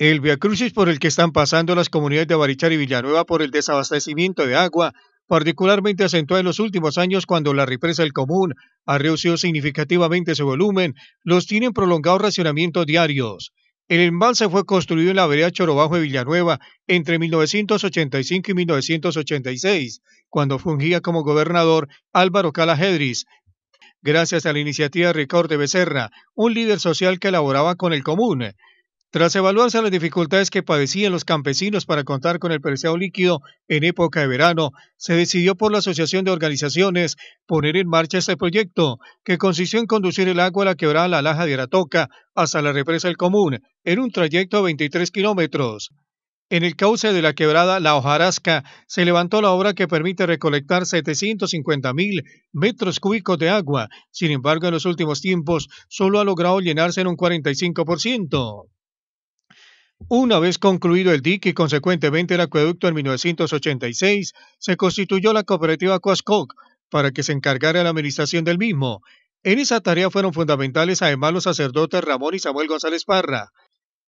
El viacrucis por el que están pasando las comunidades de Barichar y Villanueva por el desabastecimiento de agua, particularmente acentuado en los últimos años cuando la represa del Común ha reducido significativamente su volumen, los tienen prolongados racionamientos diarios. El embalse fue construido en la vereda Chorobajo de Villanueva entre 1985 y 1986, cuando fungía como gobernador Álvaro Calajedris. gracias a la iniciativa Ricardo de Becerra, un líder social que elaboraba con el Común. Tras evaluarse las dificultades que padecían los campesinos para contar con el preciado líquido en época de verano, se decidió por la Asociación de Organizaciones poner en marcha este proyecto, que consistió en conducir el agua a la quebrada La Laja de Aratoca hasta la represa El Común, en un trayecto de 23 kilómetros. En el cauce de la quebrada La Hojarasca se levantó la obra que permite recolectar 750.000 metros cúbicos de agua. Sin embargo, en los últimos tiempos solo ha logrado llenarse en un 45%. Una vez concluido el dique y consecuentemente el acueducto en 1986, se constituyó la cooperativa Coascoc para que se encargara la administración del mismo. En esa tarea fueron fundamentales además los sacerdotes Ramón y Samuel González Parra.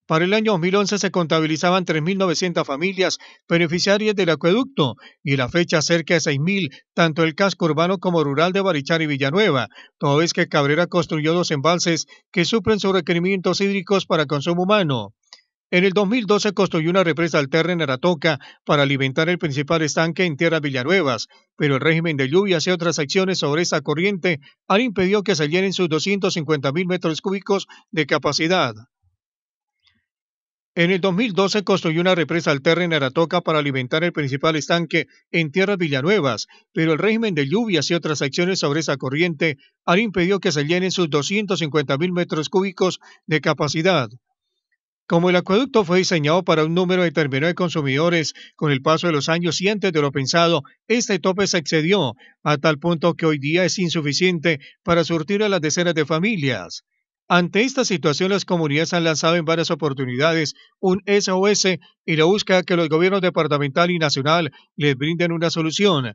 Para el año 2011 se contabilizaban 3.900 familias beneficiarias del acueducto y la fecha cerca de 6.000, tanto el casco urbano como rural de Barichar y Villanueva, toda vez que Cabrera construyó dos embalses que suplen sus requerimientos hídricos para consumo humano. En el 2012 construyó una represa alterna en Aratoca para alimentar el principal estanque en Tierras Villanuevas, pero el régimen de lluvias y otras acciones sobre esa corriente han impedido que se llenen sus 250.000 metros cúbicos de capacidad. En el 2012 construyó una represa alterna en Aratoca para alimentar el principal estanque en tierras villanuevas, pero el régimen de lluvias y otras acciones sobre esa corriente han impedido que se llenen sus 250.000 metros cúbicos de capacidad. Como el acueducto fue diseñado para un número determinado de consumidores, con el paso de los años y antes de lo pensado, este tope se excedió, a tal punto que hoy día es insuficiente para surtir a las decenas de familias. Ante esta situación, las comunidades han lanzado en varias oportunidades un SOS y la busca que los gobiernos departamental y nacional les brinden una solución.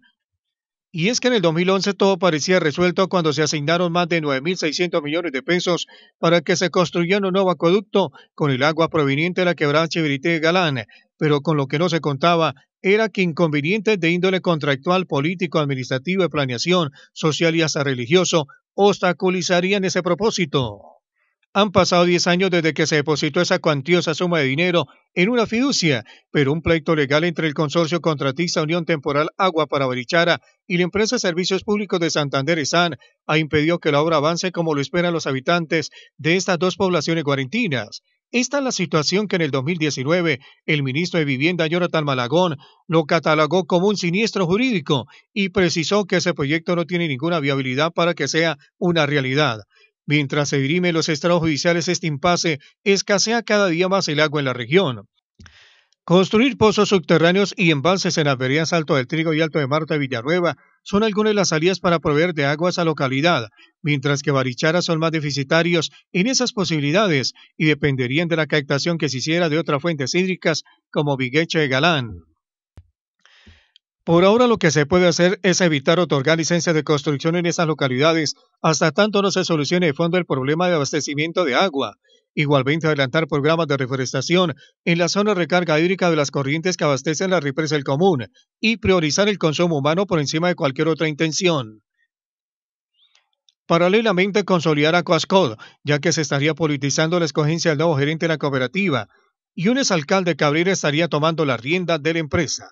Y es que en el 2011 todo parecía resuelto cuando se asignaron más de 9.600 millones de pesos para que se construyera un nuevo acueducto con el agua proveniente de la quebrada de Galán, pero con lo que no se contaba era que inconvenientes de índole contractual, político, administrativo, de planeación, social y hasta religioso obstaculizarían ese propósito. Han pasado 10 años desde que se depositó esa cuantiosa suma de dinero en una fiducia, pero un pleito legal entre el consorcio contratista Unión Temporal Agua para Barichara y la empresa Servicios Públicos de Santander y San ha impedido que la obra avance como lo esperan los habitantes de estas dos poblaciones cuarentinas. Esta es la situación que en el 2019 el ministro de Vivienda Jonathan Malagón lo catalogó como un siniestro jurídico y precisó que ese proyecto no tiene ninguna viabilidad para que sea una realidad. Mientras se dirime los estados judiciales este impasse, escasea cada día más el agua en la región. Construir pozos subterráneos y embalses en las veredas Alto del Trigo y Alto de Marta Villanueva son algunas de las salidas para proveer de agua a esa localidad, mientras que Barichara son más deficitarios en esas posibilidades y dependerían de la captación que se hiciera de otras fuentes hídricas como Vigueche y Galán. Por ahora lo que se puede hacer es evitar otorgar licencias de construcción en esas localidades hasta tanto no se solucione de fondo el problema de abastecimiento de agua. Igualmente adelantar programas de reforestación en la zona de recarga hídrica de las corrientes que abastecen la represa del común y priorizar el consumo humano por encima de cualquier otra intención. Paralelamente consolidar a Coascod, ya que se estaría politizando la escogencia del nuevo gerente de la cooperativa y un exalcalde Cabrera estaría tomando la rienda de la empresa.